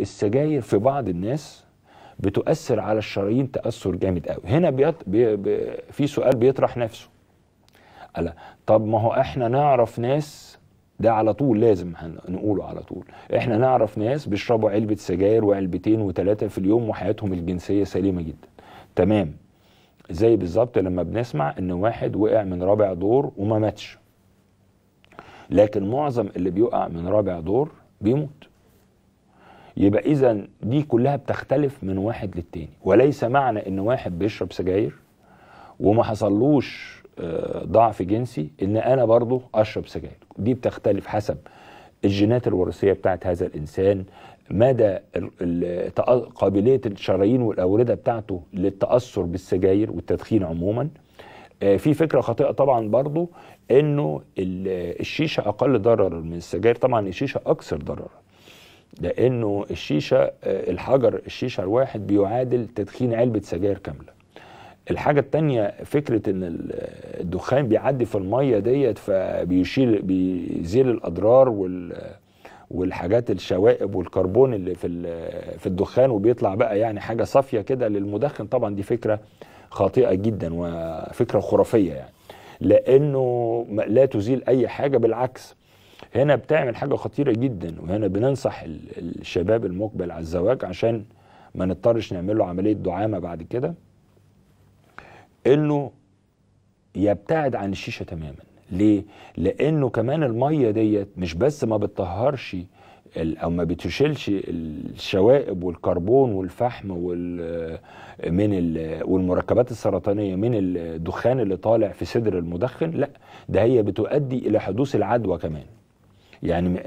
السجاير في بعض الناس بتؤثر على الشرايين تاثر جامد قوي هنا بيط... بي... بي... في سؤال بيطرح نفسه ألا طب ما هو احنا نعرف ناس ده على طول لازم نقوله على طول احنا نعرف ناس بيشربوا علبه سجاير وعلبتين وثلاثه في اليوم وحياتهم الجنسيه سليمه جدا تمام زي بالظبط لما بنسمع ان واحد وقع من رابع دور وما ماتش لكن معظم اللي بيقع من رابع دور بيموت يبقى اذا دي كلها بتختلف من واحد للتاني وليس معنى ان واحد بيشرب سجاير وما حصلوش آه، ضعف جنسي ان انا برضه اشرب سجاير دي بتختلف حسب الجينات الوراثيه بتاعت هذا الانسان مدى قابليه الشرايين والاورده بتاعته للتاثر بالسجاير والتدخين عموما آه، في فكره خاطئه طبعا برضو انه الشيشه اقل ضررا من السجاير طبعا الشيشه اكثر ضررا لانه الشيشه آه، الحجر الشيشه الواحد بيعادل تدخين علبه سجاير كامله الحاجة التانية فكرة ان الدخان بيعدي في المية ديت فبيشيل بيزيل الاضرار وال والحاجات الشوائب والكربون اللي في في الدخان وبيطلع بقى يعني حاجه صافيه كده للمدخن طبعا دي فكره خاطئه جدا وفكره خرافيه يعني لانه لا تزيل اي حاجه بالعكس هنا بتعمل حاجه خطيره جدا وهنا بننصح الشباب المقبل على الزواج عشان ما نضطرش نعمل له عمليه دعامه بعد كده انه يبتعد عن الشيشه تماما ليه لانه كمان الميه ديت مش بس ما بتطهرش او ما بتشيلش الشوائب والكربون والفحم وال من والمركبات السرطانيه من الدخان اللي طالع في صدر المدخن لا ده هي بتؤدي الى حدوث العدوى كمان يعني